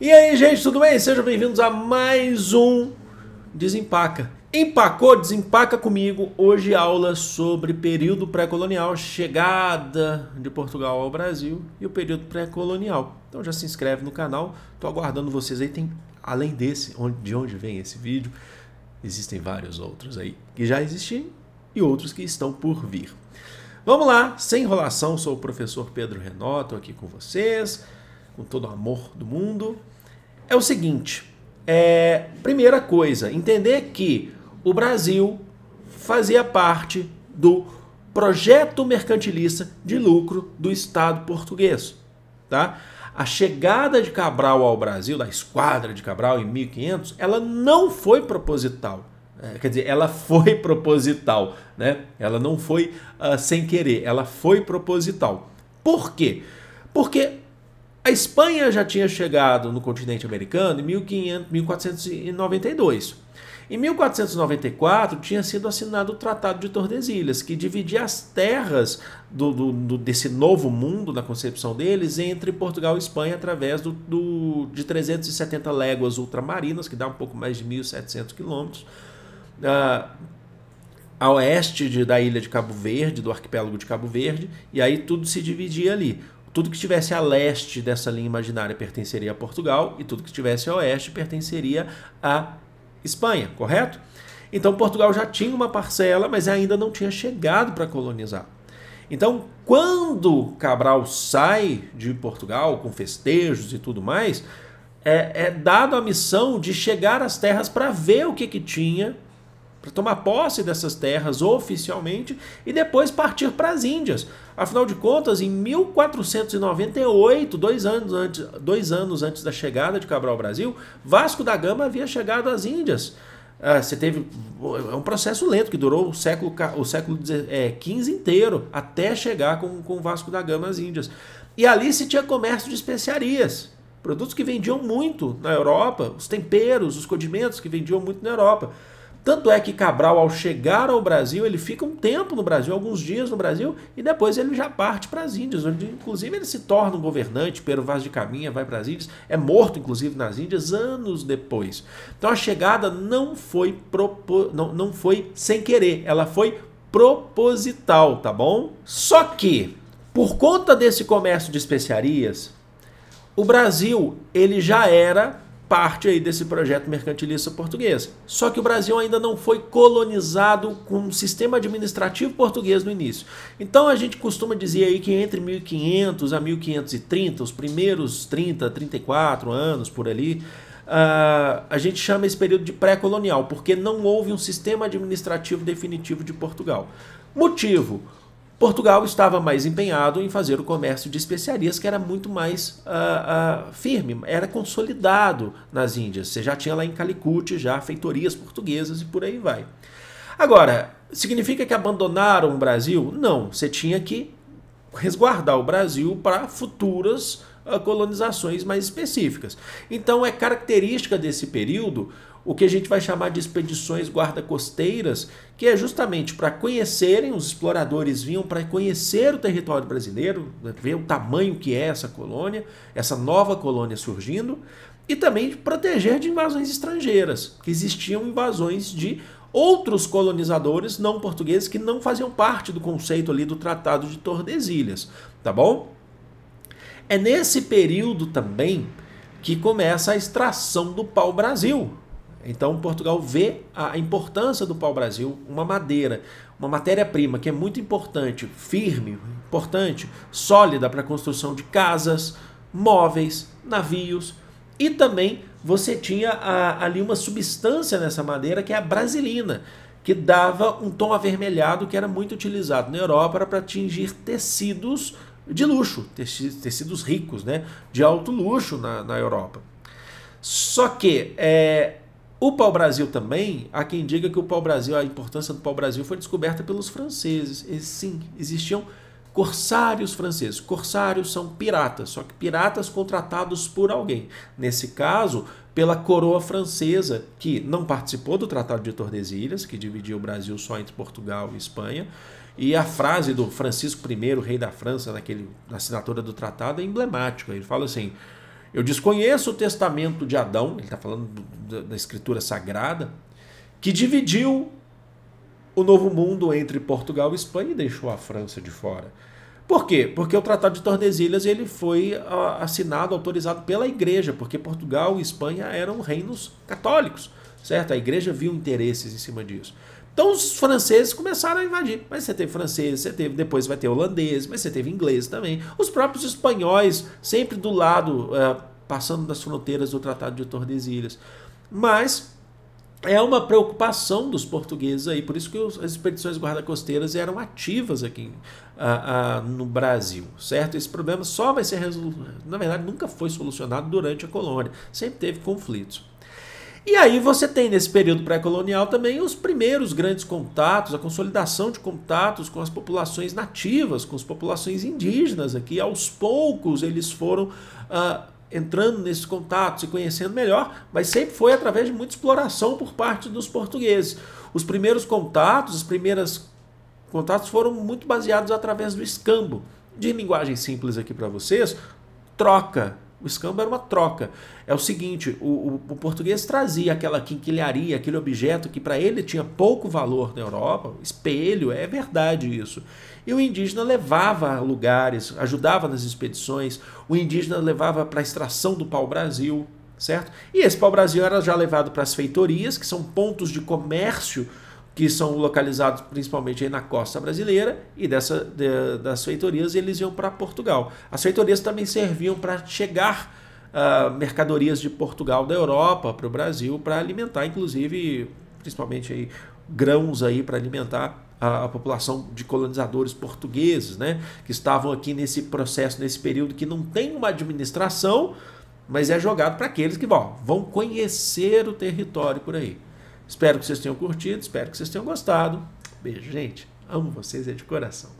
E aí, gente, tudo bem? Sejam bem-vindos a mais um Desempaca. Empacou, desempaca comigo. Hoje aula sobre período pré-colonial, chegada de Portugal ao Brasil e o período pré-colonial. Então já se inscreve no canal. Estou aguardando vocês aí. Tem além desse, onde, de onde vem esse vídeo, existem vários outros aí que já existem e outros que estão por vir. Vamos lá, sem enrolação, sou o professor Pedro Renato aqui com vocês com todo o amor do mundo, é o seguinte: é, primeira coisa, entender que o Brasil fazia parte do projeto mercantilista de lucro do Estado português. Tá? A chegada de Cabral ao Brasil, da esquadra de Cabral em 1500, ela não foi proposital. É, quer dizer, ela foi proposital, né? Ela não foi uh, sem querer, ela foi proposital. Por quê? Porque a Espanha já tinha chegado no continente americano em 1492. Em 1494 tinha sido assinado o Tratado de Tordesilhas, que dividia as terras do, do, do, desse novo mundo, na concepção deles, entre Portugal e Espanha através de 370 léguas ultramarinas, que dá um pouco mais de 1.700 quilômetros, ah, a oeste de, da ilha de Cabo Verde, do arquipélago de Cabo Verde, e aí tudo se dividia ali. Tudo que estivesse a leste dessa linha imaginária pertenceria a Portugal e tudo que estivesse a oeste pertenceria a Espanha, correto? Então Portugal já tinha uma parcela, mas ainda não tinha chegado para colonizar. Então, quando Cabral sai de Portugal com festejos e tudo mais, é, é dado a missão de chegar às terras para ver o que, que tinha, para tomar posse dessas terras oficialmente e depois partir para as Índias, Afinal de contas, em 1498, dois anos antes, dois anos antes da chegada de Cabral ao Brasil, Vasco da Gama havia chegado às Índias. Ah, você teve é um processo lento que durou o século o século XV é, inteiro até chegar com, com Vasco da Gama às Índias. E ali se tinha comércio de especiarias, produtos que vendiam muito na Europa, os temperos, os condimentos que vendiam muito na Europa. Tanto é que Cabral, ao chegar ao Brasil, ele fica um tempo no Brasil, alguns dias no Brasil, e depois ele já parte para as Índias, onde inclusive ele se torna um governante, Pero Vaz de Caminha vai para as Índias, é morto inclusive nas Índias anos depois. Então a chegada não foi, propo... não, não foi sem querer, ela foi proposital, tá bom? Só que, por conta desse comércio de especiarias, o Brasil ele já era parte aí desse projeto mercantilista português. Só que o Brasil ainda não foi colonizado com o um sistema administrativo português no início. Então a gente costuma dizer aí que entre 1500 a 1530, os primeiros 30, 34 anos por ali, Uh, a gente chama esse período de pré-colonial, porque não houve um sistema administrativo definitivo de Portugal. Motivo: Portugal estava mais empenhado em fazer o comércio de especiarias, que era muito mais uh, uh, firme, era consolidado nas Índias. Você já tinha lá em Calicut já feitorias portuguesas e por aí vai. Agora, significa que abandonaram o Brasil? Não, você tinha que resguardar o Brasil para futuras colonizações mais específicas. Então é característica desse período o que a gente vai chamar de expedições guarda-costeiras, que é justamente para conhecerem, os exploradores vinham para conhecer o território brasileiro, né, ver o tamanho que é essa colônia, essa nova colônia surgindo, e também de proteger de invasões estrangeiras, que existiam invasões de outros colonizadores não portugueses que não faziam parte do conceito ali do Tratado de Tordesilhas, tá bom? É nesse período também que começa a extração do pau-brasil. Então, Portugal vê a importância do pau-brasil, uma madeira, uma matéria-prima que é muito importante, firme, importante, sólida para a construção de casas, móveis, navios e também você tinha a, ali uma substância nessa madeira que é a brasilina, que dava um tom avermelhado que era muito utilizado na Europa para tingir tecidos de luxo, tecidos ricos, né? de alto luxo na, na Europa. Só que é, o pau-brasil também, há quem diga que o pau-brasil, a importância do pau-brasil foi descoberta pelos franceses. E, sim, existiam corsários franceses. Corsários são piratas, só que piratas contratados por alguém. Nesse caso, pela coroa francesa, que não participou do Tratado de Tordesilhas, que dividiu o Brasil só entre Portugal e Espanha, e a frase do Francisco I, rei da França, naquele, na assinatura do tratado, é emblemática. Ele fala assim: Eu desconheço o testamento de Adão, ele está falando da escritura sagrada, que dividiu o novo mundo entre Portugal e Espanha e deixou a França de fora. Por quê? Porque o Tratado de Tordesilhas ele foi ah, assinado, autorizado pela Igreja, porque Portugal e Espanha eram reinos católicos, certo? A Igreja viu interesses em cima disso. Então os franceses começaram a invadir. Mas você teve francês, você teve depois vai ter holandês, mas você teve inglês também. Os próprios espanhóis sempre do lado, é, passando das fronteiras do Tratado de Tordesilhas. Mas é uma preocupação dos portugueses aí, por isso que as expedições guarda-costeiras eram ativas aqui a, a, no Brasil, certo? Esse problema só vai ser resolvido, na verdade, nunca foi solucionado durante a colônia, sempre teve conflitos. E aí você tem nesse período pré-colonial também os primeiros grandes contatos, a consolidação de contatos com as populações nativas, com as populações indígenas aqui. Aos poucos eles foram uh, entrando nesses contatos e conhecendo melhor, mas sempre foi através de muita exploração por parte dos portugueses. Os primeiros contatos, os primeiros contatos foram muito baseados através do escambo. De linguagem simples aqui para vocês, troca o escambo era uma troca. É o seguinte: o, o, o português trazia aquela quinquilharia, aquele objeto que para ele tinha pouco valor na Europa, espelho, é verdade isso. E o indígena levava a lugares, ajudava nas expedições, o indígena levava para a extração do pau-brasil, certo? E esse pau-brasil era já levado para as feitorias, que são pontos de comércio que são localizados principalmente na costa brasileira, e dessa, de, das feitorias eles iam para Portugal. As feitorias também serviam para chegar uh, mercadorias de Portugal, da Europa, para o Brasil, para alimentar, inclusive, principalmente aí, grãos aí para alimentar a, a, população de colonizadores portugueses, né, que estavam aqui nesse processo, nesse período que não tem uma administração, mas é jogado para aqueles que bom, vão conhecer o território por aí. Espero que vocês tenham curtido, espero que vocês tenham gostado. Beijo, gente. Amo vocês é de coração.